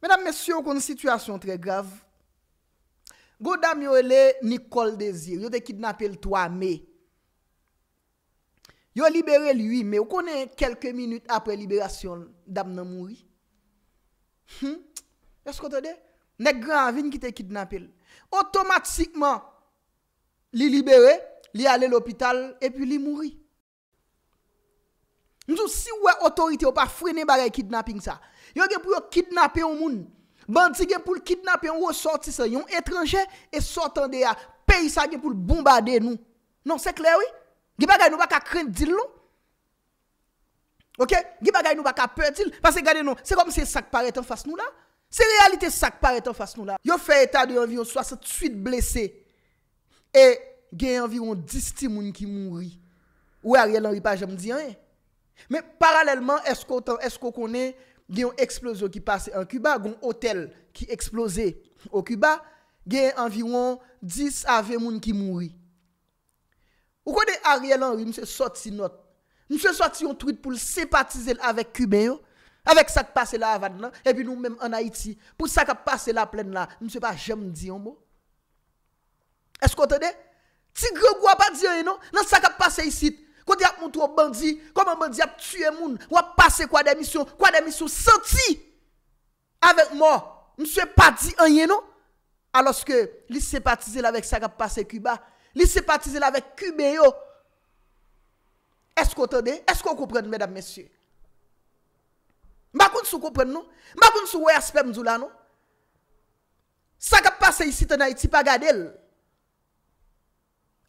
Menam mesyo kon situasyon tre grav, go dam yo ele Nicole Desir, yo te kidnapel to a me, yo libere lui me, yo konen kelke minute apre liberasyon, dam nan mouri. Esko te de? Ne gran vin ki te kidnapel. Otomatikman li libere, li ale l'opital, epi li mouri. Nou sou si ouwe otorite ou pa frene bagay kidnapping sa. Yon gen pou yon kidnape yon moun. Banti gen pou l'kidnape yon ou sorti sa. Yon etranje e sortan de ya. Pei sa gen pou l'bombade nou. Non, se kler we? Gen bagay nou baka kren dil nou. Ok? Gen bagay nou baka pe til. Pase gade nou, se kom se sak paretan fas nou la. Se realite sak paretan fas nou la. Yon fe etade yon viyon 68 blese. E gen yon viyon 10 timoun ki moun ri. Ouwe, yon l'anri pa jem diyan e. Men paralelman, esko konen gen yon eksplozyon ki pase an Cuba, gen yon otel ki eksplose an Cuba, gen yon environ 10 a 20 moun ki mouri. Ou konen Ariel Henry, mse soti not, mse soti yon truit pou l sepatize l avek Cuba yo, avek sak pase la avad nan, e pi nou menm an Haiti, pou sak ap pase la plen la, mse pa jem diyon mo. Esko tene, tigre kwa pa diyon yon, nan sak ap pase yon sit, Kwa di ap moun tou bandi, kwa moun bandi ap tue moun, wap pase kwa demisyon, kwa demisyon senti. Avek mò, mswe pati anye nou. Aloske li se patize lavek sa kap pase kuba, li se patize lavek kube yo. Esko tande, esko koupren mèdap mèsyon. Mwakoun sou koupren nou, mwakoun sou wè aspe mdou la nou. Sa kap pase isi te naiti pa gade l.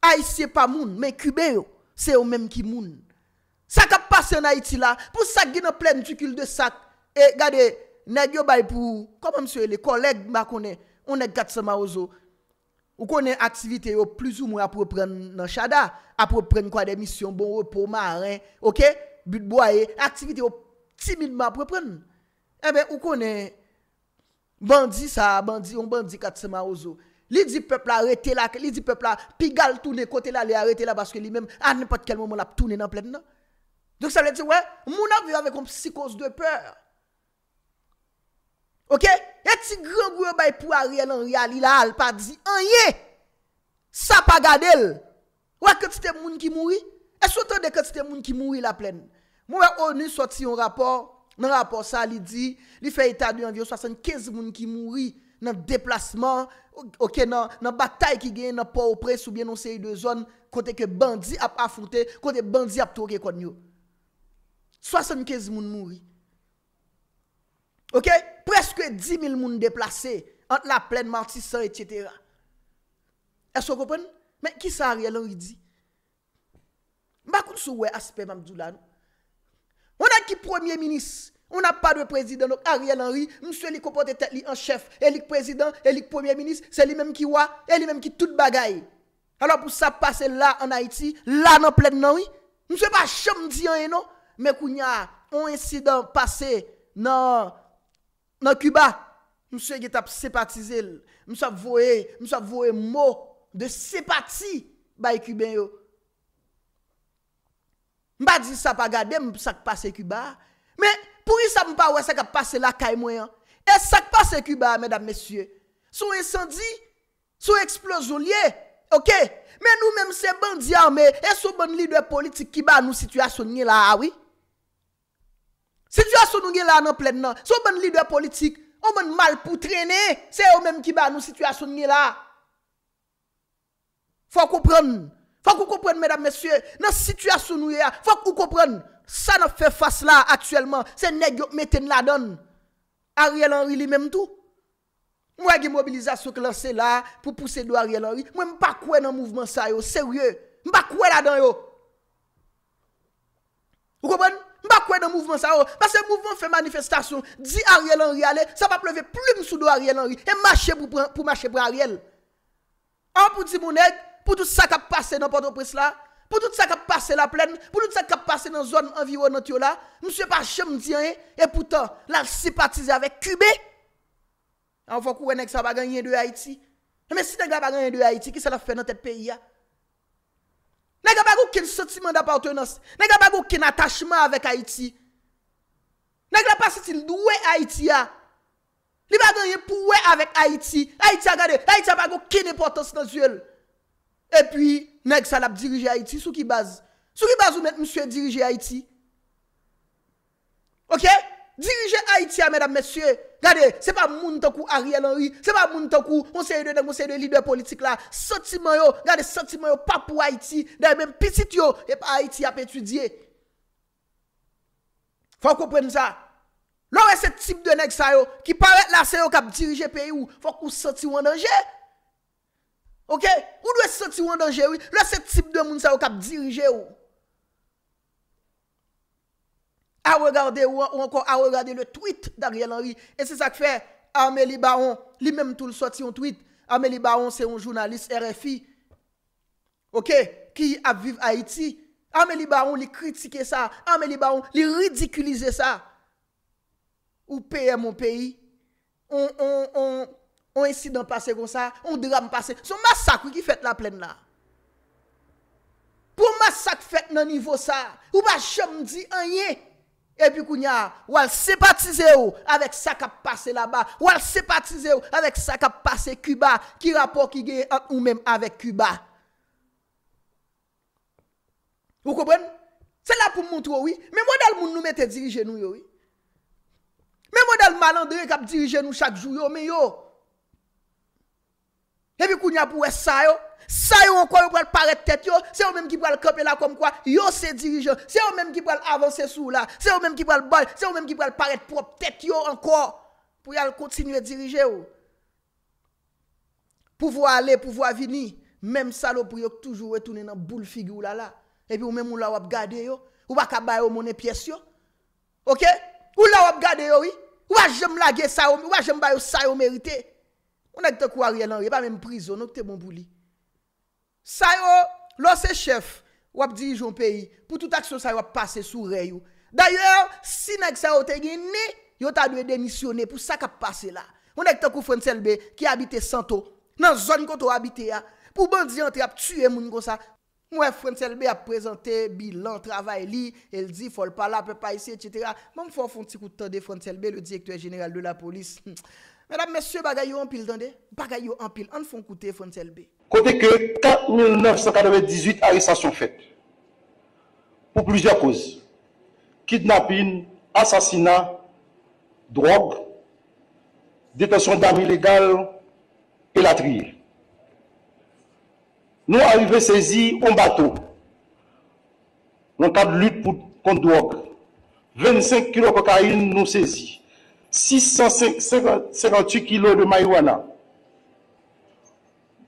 A isi e pa moun, mè kube yo. Se yo menm ki moun. Sak ap pase na iti la, pou sak gina plen tukil de sak. E gade, neg yo bay pou, komo msye, le koleg ma konen, on neg katsama ouzo. Ou konen aktivite yo plus ou moun ap repren nan chada. Ap repren kwa de misyon, bon repon, marren, ok? But boye, aktivite yo timidman ap repren. Ebe, ou konen bandi sa, bandi, on bandi katsama ouzo. Il dit peuple arrêté là, il dit peuple là, pigal tourner côté là, li arrêté là parce que lui-même à n'importe quel moment l'a tourner dans pleine Donc ça veut dire ouais, mon vu avec une psychose de peur. OK Et si grand gros bay pour Ariel en real là, il pas dit rien. Ça pas gadel. Ouais que c'était moun qui mouri. Est-ce que que c'était moun qui mouri la pleine Moi a sorti un rapport, dans rapport ça il dit, il fait état de environ 75 moun qui mouri dans déplacement Ok, nan batay ki gen, nan pa ou pre soubyen nou seyi de zon, kote ke bandi ap afoute, kote bandi ap touke kwen yo. 75 moun mouri. Ok, preske 10.000 moun deplase ant la plen martisan, etc. Eso kopon? Men, ki sa a riel an ridi? Bakoun sou we aspe mamdou la nou? Wana ki premier minis... On a pa dwe prezident nou, Ariel Henry, mswe li kompote tek li an chef, elik prezident, elik premier minis, se li menm ki wa, elik menm ki tout bagay. Alors pou sa pase la an Haiti, la nan plen nanwi, mswe pa chom diyan eno, men kounya, non? on insidant pase nan Cuba, mswe get ap sepatize, mswe voe, mswe voe mo, de sepati baye Cuban yo. Mba di sa pa gade, mswe sa pase Cuba, men kounya, Pouri sa mpa wè sak ap pase la kay mwen. E sak pase ki ba, mèdame, mèsyè. Sou incendi, sou eksplosyon liè. Ok? Mè nou mèm se bandi amè, e sou bon lidwe politik ki ba nou situasyon ni la, awi? Ah situasyon nou gè la nan plèd nan. Sou bon lidwe politik, ou mèm mal pou trenè. Se ou mèm ki ba nou situasyon ni la. Fò kouprèn nou. Fak ou kompren, mèdame, mèsyè, nan situasyon nou ya, fak ou kompren, sa nan fè fòs la, atyèlman, se neg yo mèten la don. Ariel Henry li mèm tou. Mwen gen mobilizasyon klanse la, pou pousse do Ariel Henry, mwen mbak wè nan mouvman sa yo, seryè, mbak wè la don yo. Ou kompren, mbak wè nan mouvman sa yo, mwen se mouvman fè manifestasyon, di Ariel Henry ale, sa va pleve plume sou do Ariel Henry, e mwache pou mwache pou Ariel. An pou di mwonek, Poutou sa ka pase nan potopris la? Poutou sa ka pase la plen? Poutou sa ka pase nan zon anviwo nan tiyo la? Mse pa chem diyan e? E poutou, la sipatize avek kube? An fokou we nek sa baganyen do Haiti? Eme si neg la baganyen do Haiti, ki sa la fe nan tet peyi ya? Neg la bagou ken sotiman da poutou yon? Neg la bagou ken atachman avek Haiti? Neg la pasitin do we Haiti ya? Li baganyen pou we avek Haiti? Haiti a gade, Haiti a bagou ken e potos nan tiyo el? E pwi, nek sa la ap dirije Haiti sou ki baz? Sou ki baz ou met msue dirije Haiti? Ok? Dirije Haiti a, mèdame, mèsue. Gade, se pa moun ton kou Ariel Henry. Se pa moun ton kou, monsen yon den, monsen yon lidwe politik la. Soti man yo, gade, soti man yo, pa pou Haiti. Dè, mèm, pisit yo, ep Haiti ap etudye. Fòk ou pren sa. Lou e se tip de nek sa yo, ki paret la se yo kap dirije peyi ou. Fòk ou soti wè nanje. Ok? Ok, ou nou es soti ou an dangewi, lè se tip de moun sa ou kap dirije ou. A regardé ou an kon, a regardé le tweet d'Ariel Henry, e se sa k fè, amè li baron, li mèm tout le soti ou tweet, amè li baron se ou jounalist RFI, ok, ki ap viv Haiti, amè li baron li kritike sa, amè li baron li ridikulize sa, ou PM ou PI, on, on, on, On insi dan pase kon sa, on dram pase, son masak wiki fet la plen la. Pou masak fet nan nivo sa, ou ba jom di anye, epi kou nya, wal sepatize ou, avek sa kap pase la ba, wal sepatize ou, avek sa kap pase kuba, ki rapor ki ge ou menm avek kuba. Wou kobren? Se la pou mwontro woi, men wadal moun nou mette dirije nou yo woi. Men wadal malandre kap dirije nou chak jou yo, men yo, Epi kou nya pou wè sa yo, sa yo ankon yo pou wè paret tèt yo, se yo mèm ki pou wè kèpè la kom kwa, yo se dirije, se yo mèm ki pou wè avansè sou la, se yo mèm ki pou wè bòl, se yo mèm ki pou wè paret prop tèt yo ankon, pou yal kontinwe dirije yo. Pou wè alè, pou wè avini, mèm sa lò pou yòk toujou wè toune nan bou l figi ou la la, epi ou mèm ou la wè ap gade yo, ou wè ka bayo mounè pièsyo, ok, ou la wè ap gade yo, ou wè jèm lage sa yo, ou wè jèm bayo sa yo merite. Mwen ek te kwa rye lanri, pa menm prizon, nou te moun boulik. Sa yo, lò se chef, wap dirijon peyi, pou tout aksyon sa yo ap pase sou reyo. Dayor, si nèk sa yo te geni, yo ta dwe demisyone pou sa kap pase la. Mwen ek te kwa frontelbe ki abite santo, nan zon kon tou abite ya. Ah, pou bandi antrap, tue moun kon sa. Mwen frontelbe ap prezante bilan travay li, el di fol pala, pe paise, etc. Mwen mwen fò fònti koutan de frontelbe, le direktor general de la polis, mwen. E la mese bagay yo anpil dande, bagay yo anpil, an fon koute fon selbe. Kote ke 4918 arisasyon fet, pou plouzya kouz, kidnapin, asasina, drog, detesyon dame ilegal, pelatriye. Nou a yve sezi an bato, an kade lout pou kont drog, 25 kilo kokain nou sezi. 658 kilos de marijuana.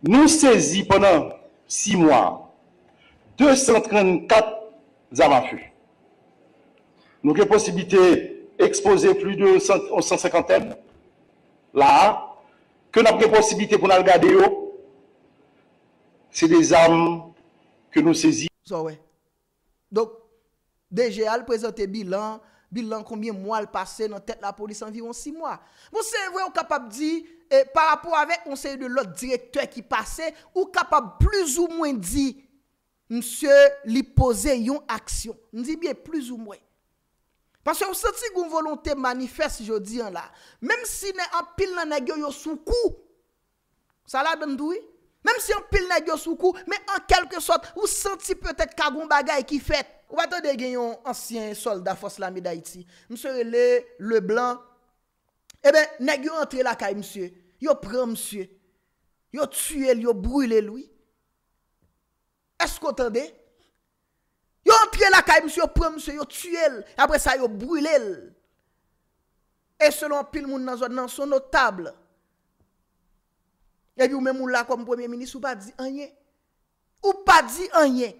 Nous saisis pendant six mois 234 armes à feu. Nous avons possibilité d'exposer plus de 150 là. Que nous avons possibilité pour nous regarder, c'est des armes que nous saisissons. Donc, DGA a bilan. bilan konbyen mwa l pase nan tet la polis anviron 6 mwa. Mwen se vwe ou kapap di, par apou avek mwen se yon lot direktor ki pase, ou kapap plus ou mwen di, mwen se li pose yon aksyon. Mwen di biye plus ou mwen. Pansye ou santi goun volonte manifest jodi an la, menm si ne an pil nan e gyo yon soukou, sa la dandoui, menm si an pil nan e gyo soukou, menm en kelke sot, ou santi petet kagoun bagay ki fete. Ou patande gen yon ansyen solda fos la mi da iti? Mse le, le blan. Ebe, neg yo entre la kay mse. Yo pre mse. Yo tue el, yo brule lwi. Eskotande? Yo entre la kay mse, yo pre mse, yo tue el. Apre sa yo brule el. E selon pil moun nan zon nan son notable. Ebi ou men moun la kom premier ministre ou pa di anyen. Ou pa di anyen.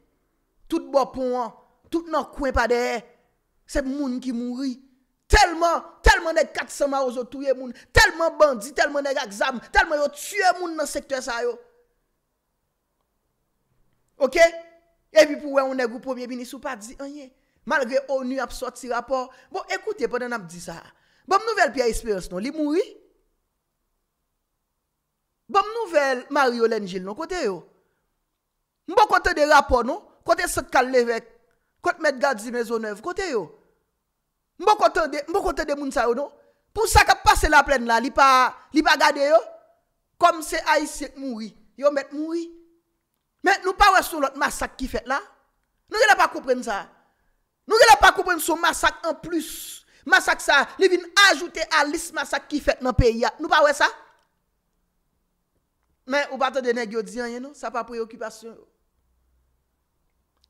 Bo pou an, tout nan kwen pa deye Se moun ki moun ri Telman, telman de 400 maroz Ou touye moun, telman bandi Telman de gaksam, telman yo tue moun Nan sekte sa yo Ok Ebi pou wey ou negu pou miye Malgre ou ni ap sot si rapor Bo ekoute ponen ap di sa Bom nouvel piya experience nou, li moun ri Bom nouvel Mario Lengil Non kote yo Mbo kote de rapor nou Kote sot kal levek, kote met gadi zi mezo nev, kote yo. Mbo kote de moun sa yo nou. Pou sa ka pase la plen la, li pa gade yo. Kom se aise moui, yo met moui. Men nou pa wè sou lot masak ki fet la. Nou genè pa koupren sa. Nou genè pa koupren sou masak an plus. Masak sa, li vin ajoute alis masak ki fet nan peyi ya. Nou pa wè sa. Men ou batan dene gyo diyan yo nou, sa pa preokipasyon yo.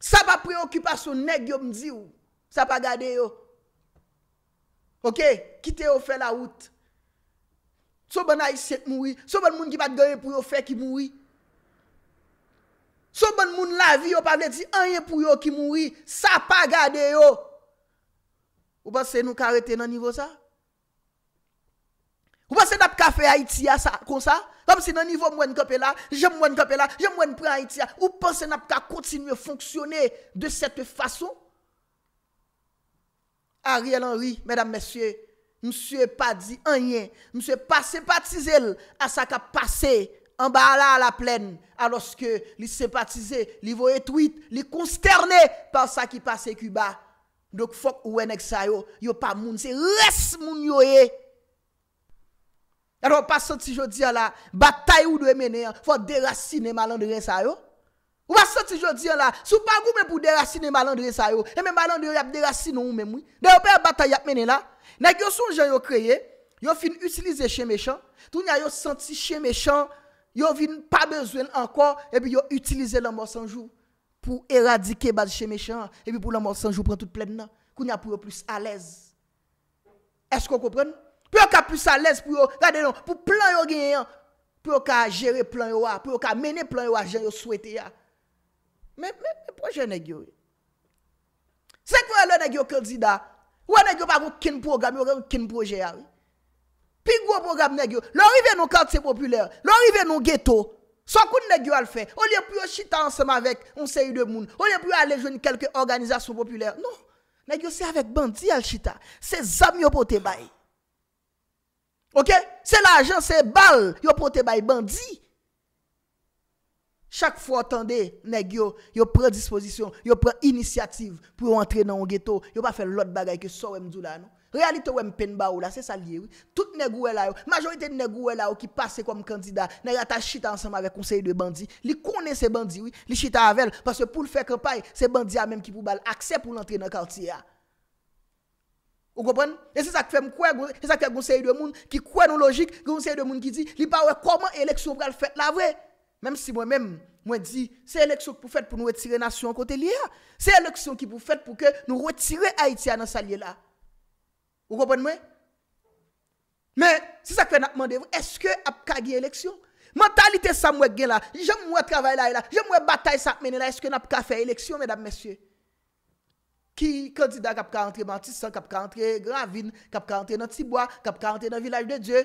Sa pa preokipa sou neg yo mzi ou, sa pa gade yo. Ok, kite yo fè la wout. So bon a yi set moui, so bon moun ki pa gade pou yo fè ki moui. So bon moun la vi yo pa mle ti, anye pou yo ki moui, sa pa gade yo. Ou pa se nou karete nan nivou sa? Ou pa se nap ka fe Haitia sa kon sa? Kom se nan nivou mwen kapela, jem mwen kapela, jem mwen pre Haitia. Ou pa se nap ka kontinuye fonksyone de sete fason? Ariel Henry, medam mesye, msye pa di anyen. Msye pa sempatize l asa ka pase en ba ala la plen. Aloske li sempatize, li vo etuit, li konsterne pa sa ki pase Cuba. Dok fok ou enek sayo, yo pa moun se res moun yoye. Alors, pas senti jodi la bataille ou de mener, faut déraciner malandré ça yo. Ou pas senti jodi la, sou pas pour déraciner malandré ça yo. Et même malandre y a déraciné ou même oui. D'ailleurs, pas bataille y mené là. Nèg yo son qui yo créé, yo fin utiliser chez méchant. Tout n'y a senti chez méchant, yo vin pas besoin encore et puis yo utiliser mort sans jour pour éradiquer bad chez méchant et puis pour mort sans jour prendre toute pleine là. Qu'on a pour plus à l'aise. Est-ce qu'on comprenez Pe yo ka pusa les pou yo, gade yon, pou plan yo gen yon. Pe yo ka jere plan yo a, pe yo ka mene plan yo a, jere yo swete ya. Men, men, men, proje negyo. Se kwe le negyo kèl zida, wè negyo pa wou kin program, wè wou kin proje ya. Ah Pi gwo program negyo, lò rive nou kante se populèr, lò rive nou ghetto. Sò koun negyo al fè, olè pou yo chita ansèm avèk, on se yu de moun, olè pou yo alè jouni kelke organizasyon populèr. Non, negyo se avèk bandi al chita, se zami yo pou te bayi. Ok? Se la jan se bal, yo pote bay bandi. Chak fwa tande, neg yo, yo pre disposisyon, yo pre inisiativ pou yo entre nan on geto. Yo pa fe lot bagay ke so wèm djou la, non? Realite wèm pen ba ou la, se sa liye, oui. Tout neg wè e la ou, majorite neg wè e la ou ki pase koum kandida, ne yata chita ansam avek konsey de bandi. Li kounen se bandi, oui, li chita avel, parce pou l'fè krapay, se bandi a mèm ki pou bal akse pou l'entre nan karti ya. Vous comprenez Et c'est ça qui fait que c'est ça qui fait aux de monde qui croit dans logique, conseil de monde qui dit, il pas comment élection va le faire la vraie. Même si moi-même, moi dis, c'est élection pour faire pour nous retirer nation côté lié. C'est élection qui pour faire pour que nous retirer Haïti dans sa lié là. Vous comprenez Mais c'est ça que nous demandé. est-ce que a gagné élection Mentalité ça moi là, j'aime moi travailler là là, j'aime moi bataille ça mener là, est-ce que n'a pas fait élection mesdames messieurs Ki kandida kapka antre mantisa, kapka antre gravine, kapka antre nan tibwa, kapka antre nan vilaj de dje.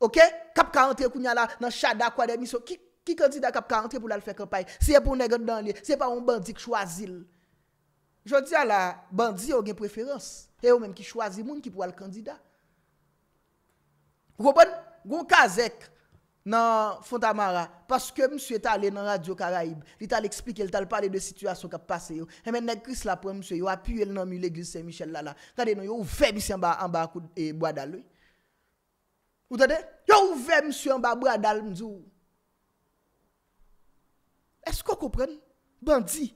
Ok? Kapka antre kou nyala nan chada kwa demiso. Ki kandida kapka antre pou lal fè kampay? Se yè pou negon nan li, se yè pa ou bandi ki chwazil. Jodi ala, bandi ou gen preferans. E ou men ki chwazil moun ki pou al kandida. Gou bon, gou kazek. nan Fontamara, paske msye ta ale nan radyo karaib, li ta l'explike, li ta l'pare de situasyon ka pase yo, e men nek kris la pou msye yo, api non, yo el nan mi l'eglise Saint-Michel lala, kade nou yo ouve msye mba mba kou boadal yo, kou tade, yo ouve msye mba mba boadal mzou, esko koupren, bandi,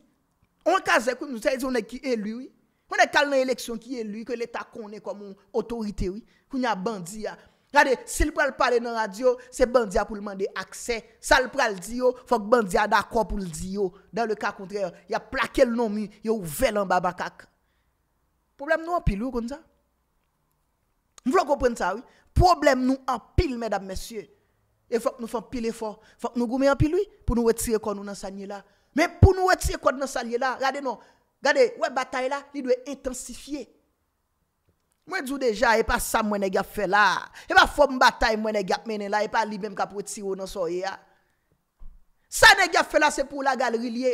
on kaze kou msye, yon e ki elu yo, kou ne kal nan eleksyon ki elu yo, kou l'etat konen kwa moun otorite yo, kou nye bandi ya, Regardez, s'il pral parle dans la radio, c'est Bandia pour demander accès. Ça le pral il faut que Bandia d'accord pour le dire. Dans le cas contraire, il a plaqué le nom, il a ouvert en babacac Problème nous en pile, comme ça? Vous voulez comprendre ça, oui? Problème nous en pile, mesdames, messieurs. Et faut que nous fassions pile effort. faut que nous gommions en pile, oui, pour nous retirer quand nous dans là. Mais pour nous retirer quand nous dans là, regardez non. Regardez, la bataille là, il doit intensifier. Mwen djou deja, e pa sa mwen e gap fe la, e pa fòm batay mwen e gap menen la, e pa li bem kap wè ti wè nan soye ya. Sa ne gap fe la, se pou la galri liye.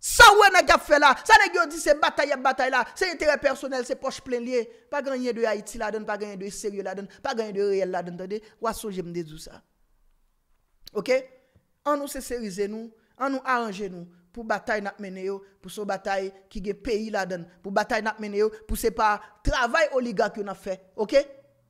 Sa wè ne gap fe la, sa ne gyo di se batay ap batay la, se yeterè personel, se poch plen liye. Pa ganyen dwe Haiti la den, pa ganyen dwe seri la den, pa ganyen dwe reyel la den, dende, wason jemde djou sa. Ok? An nou se serize nou, an nou aranje nou. pour bataille nap mené pour ce bataille qui est pays là dedans pour bataille nap mené pour c'est pas travail oligarque qu'on a fait OK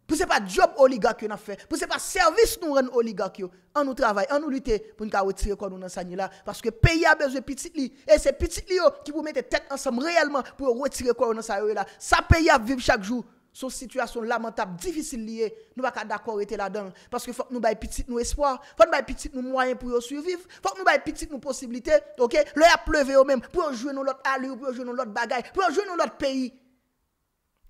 pour c'est pas job oligarque qu'on a fait pour c'est pas service nous rend oligarque on nous travaille on nous lutter pour nous retirer quoi nous dans sani là parce que pays a besoin petit li et c'est petit li qui vous mettre tête ensemble réellement pour retirer quoi dans ça là ça paye à vivre chaque jour son situation lamentable, difficile liée, nous ne pas d'accord été là-dedans. Parce que faut que nous baillons petit nous espoir, faut que nous petit nous moyens pour survivre, faut que nous baillons petit nous possibilités, ok? Le a pleuvé au même pour jouer dans l'autre allure, pour jouer dans l'autre bagaille, pour jouer dans l'autre pays.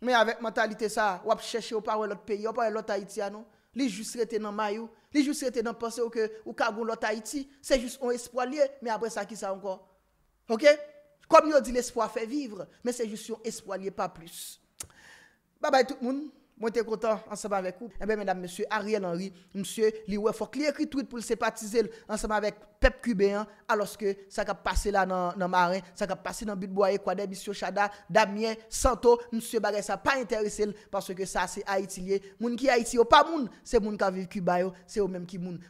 Mais avec mentalité ça, on va chercher, au pas l'autre pays, ou pas l'autre à ah non? Li juste rete dans maillot, li juste rete dans penser que ou où l'autre Haïti, c'est juste un espoir mais après ça qui ça encore? OK? Comme on dit l'espoir fait vivre, mais c'est juste un espoir pas plus. Babay tout moun, mwen te kontan anseman vek ou. Ebe eh menam monsye Ariel Henry, monsye li we fok li ekri tout pou l sepatize l anseman vek Pep QB an, aloske sa ka pase la nan Maren, sa ka pase nan Bitbouaye, Kouadem, Issyo Chada, Damien, Santo, monsye bagay sa pa interese l, parce ke sa se Haiti liye, moun ki Haiti yo pa moun, se moun ka vive QB yo, se yo menm ki moun.